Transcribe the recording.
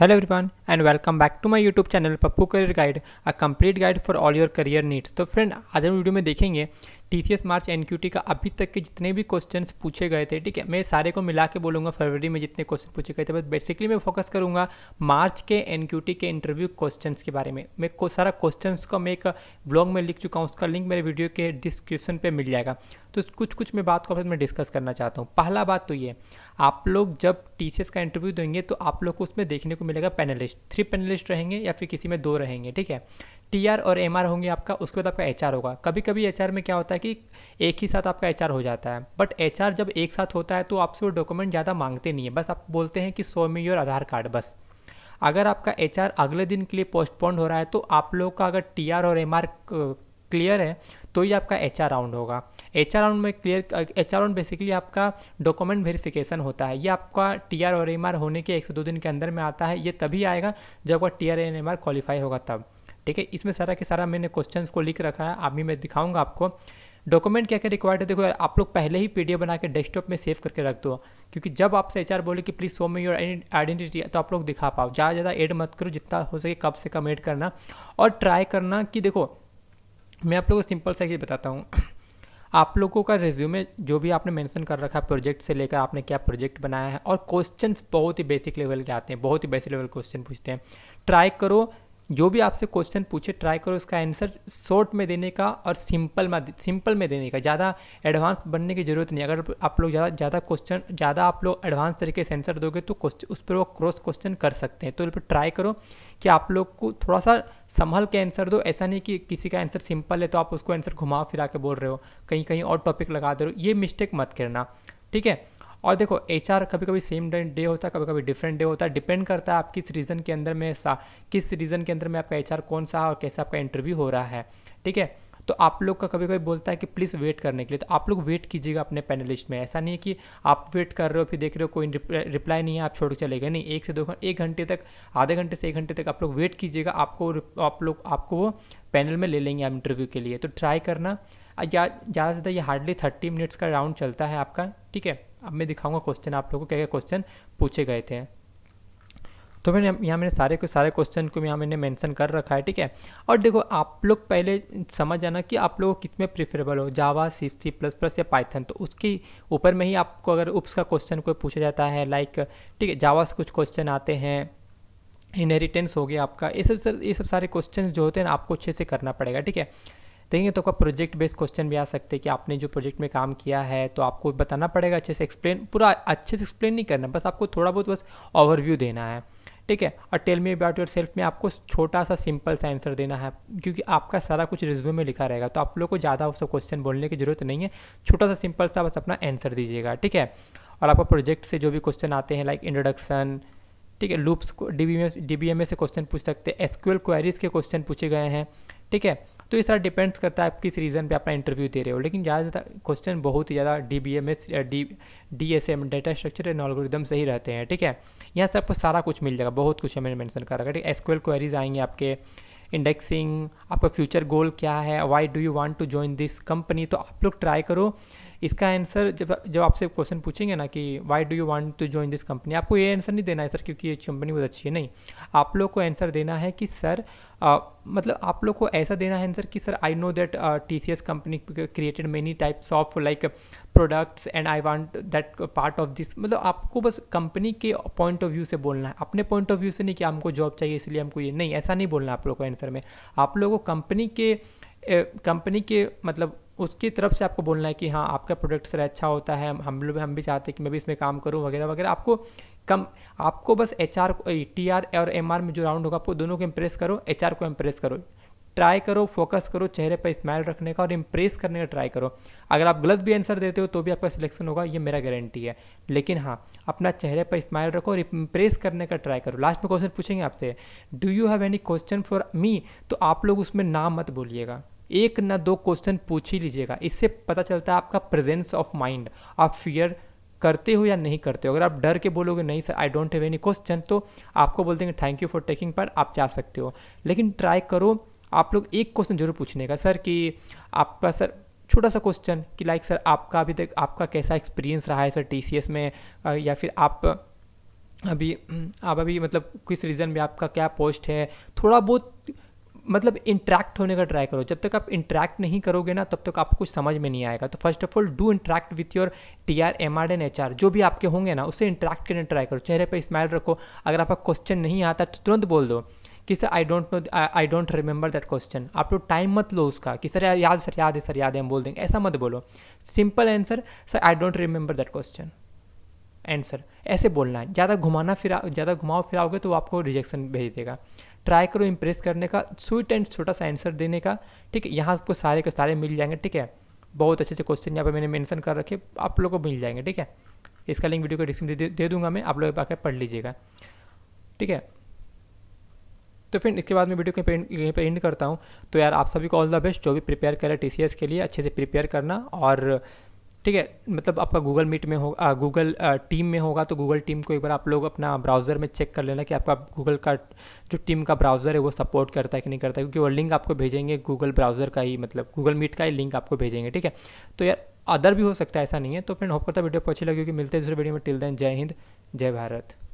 hello everyone and welcome back to my YouTube channel Pappu career guide a complete guide for all your career needs तो friend आज हम video में देखेंगे T C S मार्च N Q T का अभी तक के जितने भी क्वेश्चन पूछे गए थे ठीक है मैं सारे को मिला के बोलूँगा फरवरी में जितने क्वेश्चन पूछे गए थे बस बेसिकली मैं फोकस करूँगा मार्च के एन क्यू टी के इंटरव्यू क्वेश्चन के बारे में मैं को सारा क्वेश्चन का मैं एक ब्लॉग में लिख चुका हूँ उसका लिंक मेरे वीडियो के डिस्क्रिप्शन पर मिल जाएगा तो कुछ कुछ मैं बात को आपसे मैं डिस्कस करना चाहता हूँ पहला बात तो ये आप लोग जब टी का इंटरव्यू देंगे तो आप लोग को उसमें देखने को मिलेगा पैनलिस्ट थ्री पैनलिस्ट रहेंगे या फिर किसी में दो रहेंगे ठीक है टी आर और एम आर होंगे आपका उसके बाद आपका एच आर होगा कभी कभी एच आर में क्या होता है कि एक ही साथ आपका एच आर हो जाता है बट एच आर जब एक साथ होता है तो आपसे वो डॉक्यूमेंट ज़्यादा मांगते नहीं है बस आप बोलते हैं कि सो मी योर आधार कार्ड बस अगर आपका एच आर अगले दिन के लिए पोस्टपोन हो रहा है तो आप लोग का अगर टी आर और एम आर क्लियर है तो ही आपका एच आर राउंड होगा एच आर राउंड में clear H R round basically आपका डॉक्यूमेंट वेरिफिकेशन होता है ये आपका टी आर और एम आर होने के एक से दो दिन के अंदर में आता है ये तभी आएगा जब आपका T R and M R qualify होगा तब ठीक है इसमें सारा के सारा मैंने क्वेश्चन को लिख रखा है अभी मैं दिखाऊंगा आपको डॉक्यूमेंट क्या क्या रिक्वायर्ड है देखो यार आप लोग पहले ही पीडीएफ बना के डेस्कटॉप में सेव करके रख दो क्योंकि जब आपसे आर बोले कि प्लीज़ सो में योर आइडेंटिटी तो आप लोग दिखा पाओ ज़्यादा ज़्यादा एड मत करो जितना हो सके कब से कम एड करना और ट्राई करना कि देखो मैं आप लोगों को सिंपल सा ही बताता हूँ आप लोगों का रिज्यूमे जो भी आपने मेंशन कर रखा है प्रोजेक्ट से लेकर आपने क्या प्रोजेक्ट बनाया है और क्वेश्चंस बहुत ही बेसिक लेवल के आते हैं बहुत ही बेसिक लेवल क्वेश्चन पूछते हैं ट्राई करो जो भी आपसे क्वेश्चन पूछे ट्राई करो उसका आंसर शॉर्ट में देने का और सिंपल में सिंपल में देने का ज़्यादा एडवांस बनने की ज़रूरत नहीं अगर आप लोग ज़्यादा ज़्यादा क्वेश्चन ज़्यादा आप लोग एडवांस तरीके से आंसर दोगे तो क्वेश्चन उस पर वो क्रॉस क्वेश्चन कर सकते हैं तो उस पर ट्राई करो कि आप लोग को थोड़ा सा संभल के आंसर दो ऐसा नहीं कि किसी का आंसर सिंपल है तो आप उसको आंसर घुमा फिरा के बोल रहे हो कहीं कहीं और टॉपिक लगा दे रहे हो ये मिस्टेक मत करना ठीक है और देखो एच कभी कभी सेम डे होता है कभी कभी डिफरेंट डे होता है डिपेंड करता है आप किस रीज़न के अंदर में सा किस रीज़न के अंदर में आपका एच कौन सा और कैसे आपका इंटरव्यू हो रहा है ठीक है तो आप लोग का कभी कभी बोलता है कि प्लीज़ वेट करने के लिए तो आप लोग वेट कीजिएगा अपने पैनलिस्ट में ऐसा नहीं है कि आप वेट कर रहे हो फिर देख रहे हो कोई रिप्लाई नहीं है आप छोड़ के चले गए नहीं एक से दो घंटे एक घंटे तक आधे घंटे से एक घंटे तक आप लोग वेट कीजिएगा आपको आप लोग आपको वो पैनल में ले लेंगे आप इंटरव्यू के लिए तो ट्राई करना ज़्यादा से ज़्यादा ये हार्डली थर्टी मिनट्स का राउंड चलता है आपका ठीक है अब मैं दिखाऊंगा क्वेश्चन आप लोगों को क्या क्या क्वेश्चन पूछे गए थे तो मैंने यहाँ मैंने सारे को सारे क्वेश्चन को यहाँ मैंने मेंशन कर रखा है ठीक है और देखो आप लोग पहले समझ जाना कि आप लोग किस में प्रेफरेबल हो Java C C plus plus या पाइथन तो उसके ऊपर में ही आपको अगर का क्वेश्चन कोई पूछा जाता है लाइक ठीक है जावा से कुछ क्वेश्चन आते हैं इनहेरिटेंस हो गया आपका ये सब ये सब सारे क्वेश्चन जो होते हैं आपको अच्छे से करना पड़ेगा ठीक है देखिए तो का प्रोजेक्ट बेस्ड क्वेश्चन भी आ सकते हैं कि आपने जो प्रोजेक्ट में काम किया है तो आपको बताना पड़ेगा अच्छे से एक्सप्लेन पूरा अच्छे से एक्सप्लेन नहीं करना बस आपको थोड़ा बहुत बस ओवरव्यू देना है ठीक है और tell me about yourself में आपको छोटा सा सिंपल सा आंसर देना है क्योंकि आपका सारा कुछ रिज्यूम में लिखा रहेगा तो आप लोग को ज़्यादा उस क्वेश्चन बोलने की जरूरत नहीं है छोटा सा सिंपल सा बस अपना आंसर दीजिएगा ठीक है और आपका प्रोजेक्ट से जो भी क्वेश्चन आते हैं लाइक इंट्रोडक्शन ठीक है लूप्स को डी बी से क्वेश्चन पूछ सकते हैं एसक्यूएल क्वेरीज के क्वेश्चन पूछे गए हैं ठीक है तो ये सारा डिपेंड्स करता है आप किस रीज़न पे अपना इंटरव्यू दे रहे हो लेकिन ज़्यादा क्वेश्चन बहुत ही ज़्यादा D B M S D D S M data structure and algorithm सही रहते हैं ठीक है यहाँ से आपको सारा कुछ मिल जाएगा बहुत कुछ हमें मैंसन कर रखा है ठीक एस क्वेरीज आएंगे आपके इंडेक्सिंग आपका फ्यूचर गोल क्या है why do you want to join this company तो आप लोग ट्राई करो इसका आंसर जब जब आपसे क्वेश्चन पूछेंगे ना कि why do you want to join this company आपको ये आंसर नहीं देना है सर क्योंकि ये कंपनी बहुत अच्छी है नहीं आप लोग को आंसर देना है कि सर मतलब आप लोग को ऐसा देना है आंसर कि sir I know that T C S company created many types of like products and I want that part of this मतलब आपको बस कंपनी के पॉइंट ऑफ व्यू से बोलना है अपने पॉइंट ऑफ व्यू से नहीं कि हमको जॉब चाहिए इसलिए हमको ये नहीं ऐसा नहीं बोलना आप लोग को आंसर में आप लोगों को कंपनी के कंपनी के मतलब उसकी तरफ से आपको बोलना है कि हाँ आपका प्रोडक्ट सर अच्छा होता है हम लोग हम भी चाहते हैं कि मैं भी इसमें काम करूँ वगैरह वगैरह आपको कम आपको बस एच आर टी आर और एम आर में जो राउंड होगा आपको दोनों को इम्प्रेस करो एच आर को इम्प्रेस करो ट्राई करो फोकस करो चेहरे पर स्माइल रखने का और इम्प्रेस करने का ट्राई करो अगर आप गलत भी आंसर देते हो तो भी आपका सिलेक्शन होगा ये मेरा गारंटी है लेकिन हाँ अपना चेहरे पर स्माइल रखो और इम्प्रेस करने का ट्राई करो लास्ट में क्वेश्चन पूछेंगे आपसे do you have any question for me तो आप लोग उसमें नाम मत बोलिएगा एक ना दो क्वेश्चन पूछ ही लीजिएगा इससे पता चलता है आपका प्रेजेंस ऑफ माइंड आप फियर करते हो या नहीं करते हो अगर आप डर के बोलोगे नहीं sir I don't have any question तो आपको बोल देंगे थैंक यू फॉर टेकिंग पर आप जा सकते हो लेकिन ट्राई करो आप लोग एक क्वेश्चन जरूर पूछने का सर कि आपका सर छोटा सा क्वेश्चन कि लाइक सर आपका अभी तक आपका कैसा एक्सपीरियंस रहा है सर टी में या फिर आप अभी आप अभी मतलब किस रीज़न में आपका क्या पोस्ट है थोड़ा बहुत मतलब इंट्रैक्ट होने का ट्राई करो जब तक आप इंट्रैक्ट नहीं करोगे ना तब तक आपको कुछ समझ में नहीं आएगा तो first of all do interact with your T R M R and H R जो भी आपके होंगे ना उसे इंट्रैक्ट करने ट्राई करो चेहरे पर स्माइल रखो अगर आपका क्वेश्चन नहीं आता तो तुरंत बोल दो कि sir I don't know I don't remember that question आप लोग टाइम मत लो उसका कि सर याद सर याद है सर याद है हम बोल देंगे ऐसा मत बोलो simple answer sir I don't remember that question answer ऐसे बोलना है ज़्यादा घुमाना फिरा ज़्यादा घुमाओ फिराओगे तो वो आपको रिजेक्शन भेज देगा ट्राई करो इम्प्रेस करने का स्वीट एंड छोटा सा आंसर देने का ठीक है यहाँ आपको सारे के सारे मिल जाएंगे ठीक है बहुत अच्छे अच्छे क्वेश्चन यहाँ पर मैंने मेंशन कर रखे आप लोगों को मिल जाएंगे ठीक है इसका लिंक वीडियो को डिस्क्रिप्शन दे, दे दूंगा मैं आप लोग आकर पढ़ लीजिएगा ठीक है तो फिर इसके बाद मैं वीडियो के यहीं पर एंड करता हूँ तो यार आप सभी को ऑल द बेस्ट जो भी प्रिपेयर करें टी के लिए अच्छे से प्रिपेयर करना और ठीक है मतलब आपका गूगल मीट में होगा गूगल टीम में होगा तो गूगल टीम को एक बार आप लोग अपना ब्राउज़र में चेक कर लेना कि आपका गूगल का जो टीम का ब्राउज़र है वो सपोर्ट करता है कि नहीं करता है क्योंकि वो लिंक आपको भेजेंगे गूगल ब्राउज़र का ही मतलब गूगल मीट का ही लिंक आपको भेजेंगे ठीक है तो यार अदर भी हो सकता है ऐसा नहीं है तो फ्रेंड होप करता वीडियो को अच्छी लगी क्योंकि मिलते हैं दूसरे वीडियो में टिल देन जय हिंद जय भारत